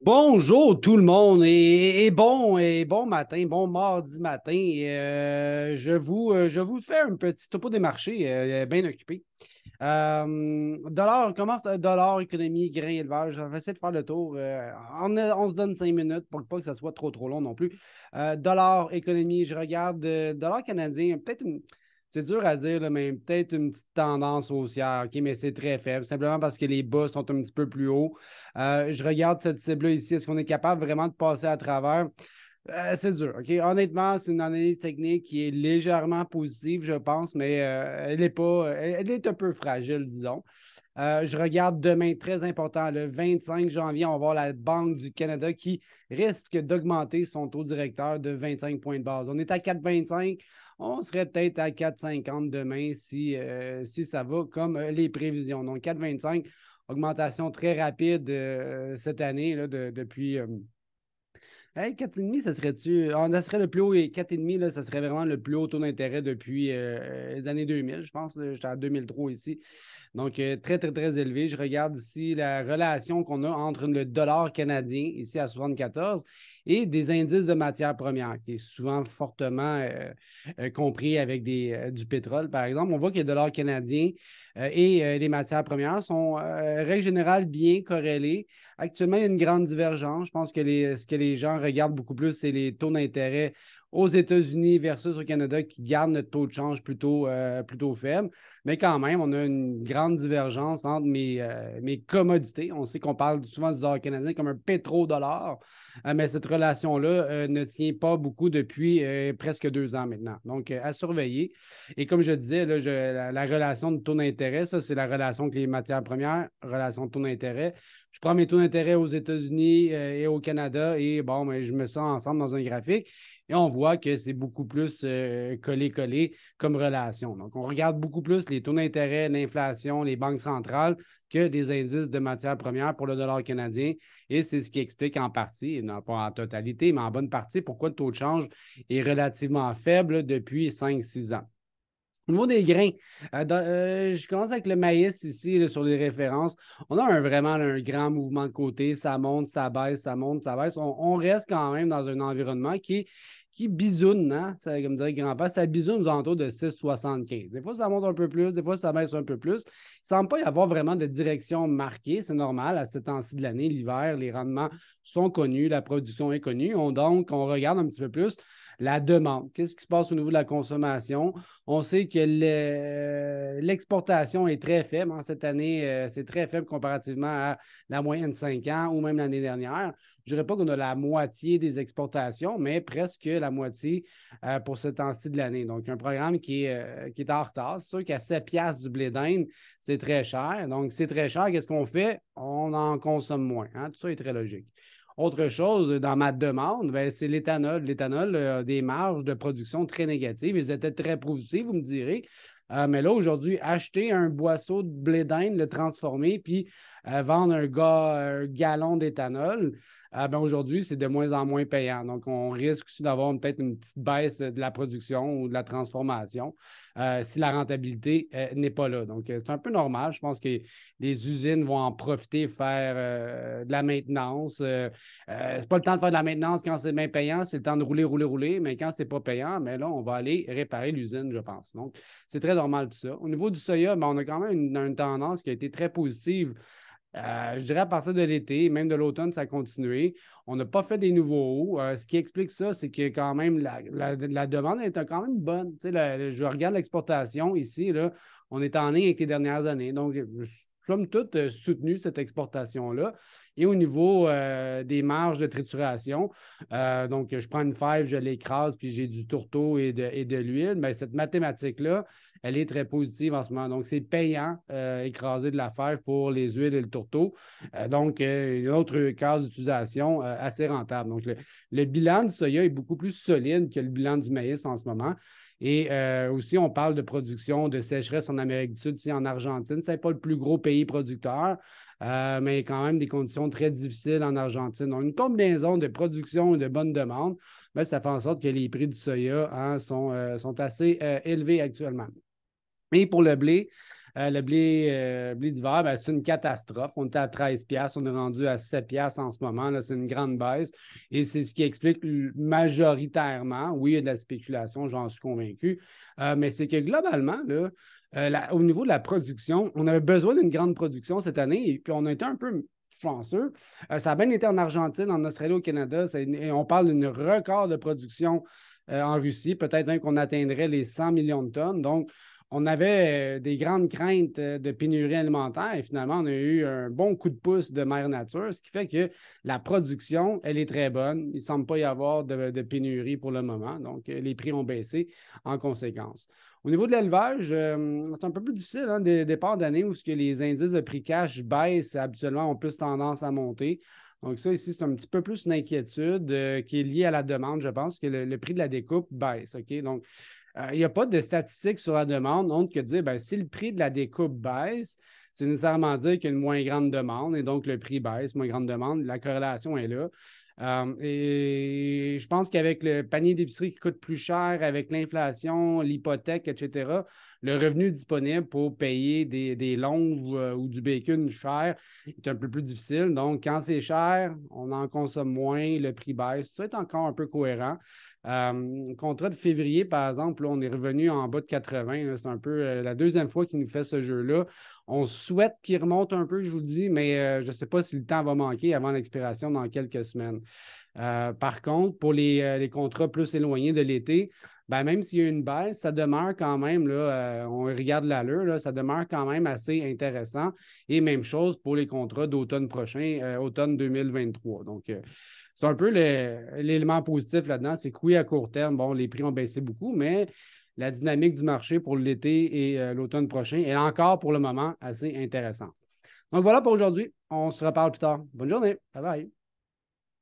Bonjour tout le monde et, bon et bon matin, bon mardi matin. Euh, je, vous, euh, je vous fais un petit topo des marchés euh, bien occupé. dollar, dollar, économie, grain, élevage. on va essayer de faire le tour. on, se donne cinq minutes pour pas que ça soit trop trop long non plus. dollar, économie, je regarde dollar canadien, peut-être c'est dur à dire, mais peut-être une petite tendance haussière, OK, mais c'est très faible, simplement parce que les bas sont un petit peu plus hauts. Euh, je regarde cette cible-là ici. Est-ce qu'on est capable vraiment de passer à travers? Euh, c'est dur. OK? Honnêtement, c'est une analyse technique qui est légèrement positive, je pense, mais euh, elle est pas. Elle, est un peu fragile, disons. je regarde demain, très important, le 25 janvier, on va voir la Banque du Canada qui risque d'augmenter son taux directeur de 25 points de base. On est à 4,25. On serait peut-être à 4,50 demain euh, si, ça va comme euh, les prévisions. Donc 4,25, augmentation très rapide euh, cette année là, depuis. 4,5, ça serait-tu. On serait le plus haut et 4,5, là, ça serait vraiment le plus haut taux d'intérêt depuis les années 2000, je pense. J'étais à 2003 ici. Donc, très, très, très élevé. Je regarde ici la relation qu'on a entre le dollar canadien, ici à 74, et des indices de matières premières, qui est souvent fortement euh, euh, compris avec des, euh, du pétrole, par exemple. On voit que le dollar canadien et les matières premières sont, règle générale, bien corrélés. Actuellement, il y a une grande divergence. Je pense que les, ce que les gens regardent beaucoup plus, c'est les taux d'intérêt aux États-Unis versus au Canada qui garde notre taux de change plutôt, euh, plutôt faible. Mais quand même, on a une grande divergence entre mes, euh, mes commodités. On sait qu'on parle souvent du dollar canadien comme un pétrodollar, dollar euh, mais cette relation-là ne tient pas beaucoup depuis presque deux ans maintenant. Donc, à surveiller. Et comme je disais, la, relation de taux d'intérêt, ça, c'est la relation avec les matières premières, relation de taux d'intérêt. Je prends mes taux d'intérêt aux États-Unis et au Canada et bon, ben, je me sens ensemble dans un graphique. Et on voit que c'est beaucoup plus collé-collé euh, comme relation. Donc, on regarde beaucoup plus les taux d'intérêt, l'inflation, les banques centrales que des indices de matières premières pour le dollar canadien. Et c'est ce qui explique en partie, non pas en totalité, mais en bonne partie, pourquoi le taux de change est relativement faible depuis 5-6 ans. Au niveau des grains, euh, euh, je commence avec le maïs ici sur les références. On a vraiment un grand mouvement de côté. Ça monte, ça baisse, ça monte, ça baisse. On, reste quand même dans un environnement qui qui bisoune, hein? ça, comme dirait grand-père, ça bisoune aux alentours de 6,75. Des fois, ça monte un peu plus, des fois, ça baisse un peu plus. Il ne semble pas y avoir vraiment de direction marquée. C'est normal, à ce temps-ci de l'année, l'hiver, les rendements sont connus, la production est connue. donc, on regarde un petit peu plus la demande. Qu'est-ce qui se passe au niveau de la consommation? On sait que l'exportation est très faible. Hein, cette année, euh, c'est très faible comparativement à la moyenne de cinq ans ou même l'année dernière. Je ne dirais pas qu'on a la moitié des exportations, mais presque la moitié euh, pour ce temps-ci de l'année. Donc, un programme qui est, euh, en retard. C'est sûr qu'à 7 piastres du blé d'Inde, c'est très cher. Donc, c'est très cher. Qu'est-ce qu'on fait? On en consomme moins. Hein. Tout ça est très logique. Autre chose, dans ma demande, ben, c'est l'éthanol. L'éthanol euh, a des marges de production très négatives. Ils étaient très productifs, vous me direz. Euh, mais là, aujourd'hui, acheter un boisseau de blé d'Inde, le transformer, puis euh, vendre un, gars, gallon d'éthanol, euh, ben aujourd'hui, c'est de moins en moins payant. Donc, on risque aussi d'avoir peut-être une petite baisse de la production ou de la transformation euh, si la rentabilité n'est pas là. Donc, c'est un peu normal. Je pense que les usines vont en profiter, faire de la maintenance. Ce n'est pas le temps de faire de la maintenance quand c'est bien payant, c'est le temps de rouler, rouler, rouler. Mais quand ce n'est pas payant, mais ben là, on va aller réparer l'usine, je pense. Donc, c'est très normal tout ça. Au niveau du soya, ben, on a quand même une tendance qui a été très positive euh, je dirais à partir de l'été, même de l'automne, ça a continué. On n'a pas fait des nouveaux hauts. Euh, ce qui explique ça, c'est que quand même, la, demande est quand même bonne. je regarde l'exportation ici, là, on est en ligne avec les dernières années. Donc, somme toute, euh, soutenu cette exportation-là. Et au niveau euh, des marges de trituration, euh, donc je prends une fève, je l'écrase, puis j'ai du tourteau et de, l'huile, mais cette mathématique-là, elle est très positive en ce moment. Donc, c'est payant écraser de la fève pour les huiles et le tourteau. donc, une autre case d'utilisation assez rentable. Donc, le, bilan du soya est beaucoup plus solide que le bilan du maïs en ce moment. Et euh, aussi, on parle de production de sécheresse en Amérique du Sud, ici en Argentine. Ce n'est pas le plus gros pays producteur, euh, mais quand même des conditions très difficiles en Argentine. Donc, une combinaison de production et de bonne demande, ben, ça fait en sorte que les prix du soya hein, euh, sont assez élevés actuellement. Et pour le blé, euh, le blé, euh, blé d'hiver, ben, c'est une catastrophe. On était à 13$, on est rendu à 7$ en ce moment. c'est une grande baisse. Et c'est ce qui explique majoritairement, oui, il y a de la spéculation, j'en suis convaincu, euh, mais c'est que globalement, au niveau de la production, on avait besoin d'une grande production cette année, et puis on a été un peu chanceux. ça a bien été en Argentine, en Australie, au Canada. on parle d'un record de production en Russie, peut-être même qu'on atteindrait les 100 millions de tonnes. Donc, on avait euh, des grandes craintes euh, de pénurie alimentaire et finalement, on a eu un bon coup de pouce de Mère Nature, ce qui fait que la production, elle est très bonne. Il ne semble pas y avoir de, pénurie pour le moment. Donc, euh, les prix ont baissé en conséquence. Au niveau de l'élevage, c'est un peu plus difficile, hein, des départs d'année où ce que les indices de prix cash baissent, habituellement, ont plus tendance à monter. Donc, ça, ici, c'est un petit peu plus une inquiétude qui est liée à la demande, je pense, que le, le prix de la découpe baisse. OK? Donc, euh, il n'y a pas de statistiques sur la demande, autre que de dire ben, si le prix de la découpe baisse, c'est nécessairement dire qu'il y a une moins grande demande et donc le prix baisse, moins grande demande, la corrélation est là. Euh, et je pense qu'avec le panier d'épicerie qui coûte plus cher, avec l'inflation, l'hypothèque, etc., le revenu disponible pour payer des, des longues euh, ou, du bacon cher est un peu plus difficile. Donc, quand c'est cher, on en consomme moins, le prix baisse. Ça est encore un peu cohérent. Euh, contrat de février, par exemple, on est revenu en bas de 80. C'est un peu euh, la deuxième fois qu'il nous fait ce jeu-là. On souhaite qu'il remonte un peu, je vous dis, mais euh, je ne sais pas si le temps va manquer avant l'expiration dans quelques semaines. Euh, par contre, pour euh, les, contrats plus éloignés de l'été, ben, même s'il y a une baisse, ça demeure quand même, là, euh, on regarde l'allure, ça demeure quand même assez intéressant. Et même chose pour les contrats d'automne prochain, automne 2023. Donc, c'est un peu l'élément positif là-dedans, c'est que oui, à court terme, bon, les prix ont baissé beaucoup, mais la dynamique du marché pour l'été et l'automne prochain est encore pour le moment assez intéressante. Donc voilà pour aujourd'hui. On se reparle plus tard. Bonne journée. Bye bye.